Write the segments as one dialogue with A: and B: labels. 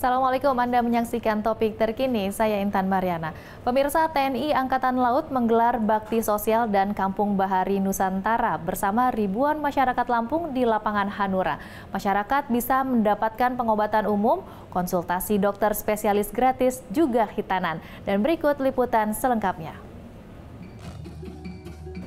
A: Assalamualaikum, Anda menyaksikan topik terkini, saya Intan Mariana. Pemirsa TNI Angkatan Laut menggelar bakti sosial dan Kampung Bahari Nusantara bersama ribuan masyarakat Lampung di lapangan Hanura. Masyarakat bisa mendapatkan pengobatan umum, konsultasi dokter spesialis gratis, juga hitanan. Dan berikut liputan selengkapnya.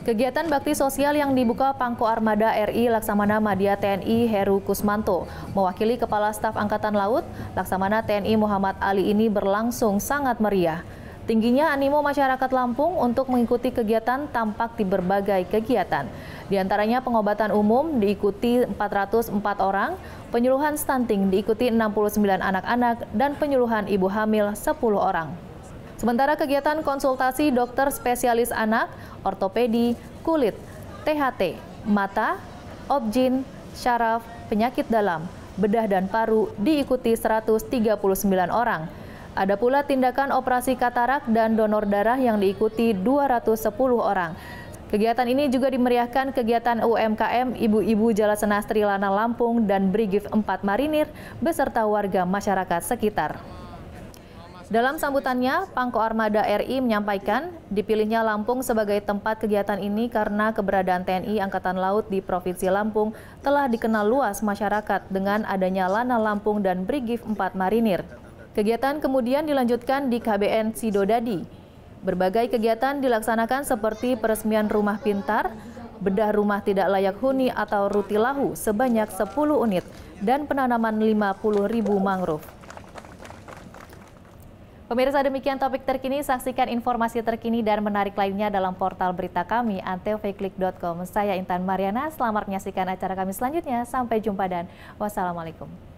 A: Kegiatan bakti sosial yang dibuka Pangko Armada RI Laksamana Madia TNI Heru Kusmanto mewakili Kepala Staf Angkatan Laut Laksamana TNI Muhammad Ali ini berlangsung sangat meriah. Tingginya animo masyarakat Lampung untuk mengikuti kegiatan tampak di berbagai kegiatan. Di antaranya pengobatan umum diikuti 404 orang, penyuluhan stunting diikuti 69 anak-anak, dan penyuluhan ibu hamil 10 orang. Sementara kegiatan konsultasi dokter spesialis anak, ortopedi, kulit, THT, mata, objin, syaraf, penyakit dalam, bedah dan paru diikuti 139 orang. Ada pula tindakan operasi katarak dan donor darah yang diikuti 210 orang. Kegiatan ini juga dimeriahkan kegiatan UMKM Ibu-Ibu Jalan Senastri Lana Lampung dan Brigif 4 Marinir beserta warga masyarakat sekitar. Dalam sambutannya, Pangko Armada RI menyampaikan dipilihnya Lampung sebagai tempat kegiatan ini karena keberadaan TNI Angkatan Laut di Provinsi Lampung telah dikenal luas masyarakat dengan adanya Lana Lampung dan Brigif 4 Marinir. Kegiatan kemudian dilanjutkan di KBN Sidodadi. Berbagai kegiatan dilaksanakan seperti peresmian rumah pintar, bedah rumah tidak layak huni atau rutilahu sebanyak 10 unit, dan penanaman 50 ribu mangrove. Pemirsa demikian topik terkini, saksikan informasi terkini dan menarik lainnya dalam portal berita kami antvklik.com. Saya Intan Mariana, selamat menyaksikan acara kami selanjutnya. Sampai jumpa dan wassalamualaikum.